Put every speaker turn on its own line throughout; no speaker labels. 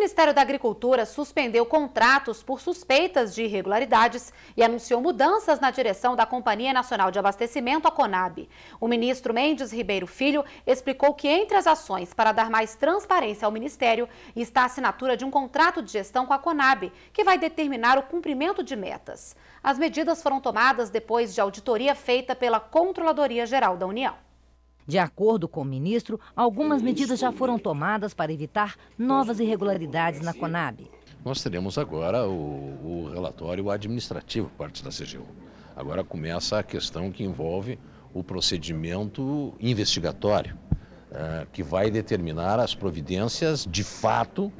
Ministério da Agricultura suspendeu contratos por suspeitas de irregularidades e anunciou mudanças na direção da Companhia Nacional de Abastecimento, a Conab. O ministro Mendes Ribeiro Filho explicou que entre as ações para dar mais transparência ao Ministério está a assinatura de um contrato de gestão com a Conab, que vai determinar o cumprimento de metas. As medidas foram tomadas depois de auditoria feita pela Controladoria Geral da União.
De acordo com o ministro, algumas medidas já foram tomadas para evitar novas irregularidades na Conab.
Nós teremos agora o, o relatório administrativo por parte da CGU. Agora começa a questão que envolve o procedimento investigatório, eh, que vai determinar as providências de fato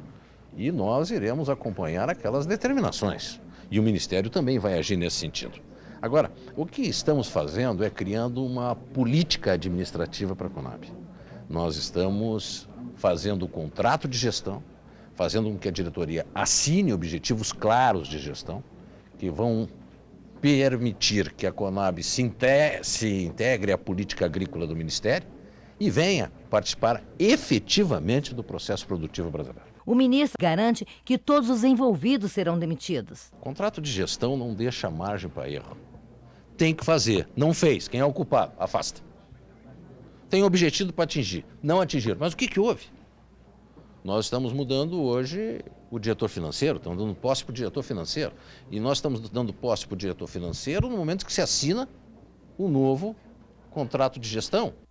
e nós iremos acompanhar aquelas determinações. E o Ministério também vai agir nesse sentido. Agora, o que estamos fazendo é criando uma política administrativa para a Conab. Nós estamos fazendo o contrato de gestão, fazendo com que a diretoria assine objetivos claros de gestão, que vão permitir que a Conab se, se integre à política agrícola do Ministério e venha participar efetivamente do processo produtivo brasileiro.
O ministro garante que todos os envolvidos serão demitidos. O
contrato de gestão não deixa margem para erro tem que fazer. Não fez. Quem é o culpado? Afasta. Tem objetivo para atingir. Não atingiram. Mas o que, que houve? Nós estamos mudando hoje o diretor financeiro, estamos dando posse para o diretor financeiro. E nós estamos dando posse para o diretor financeiro no momento que se assina um novo contrato de gestão.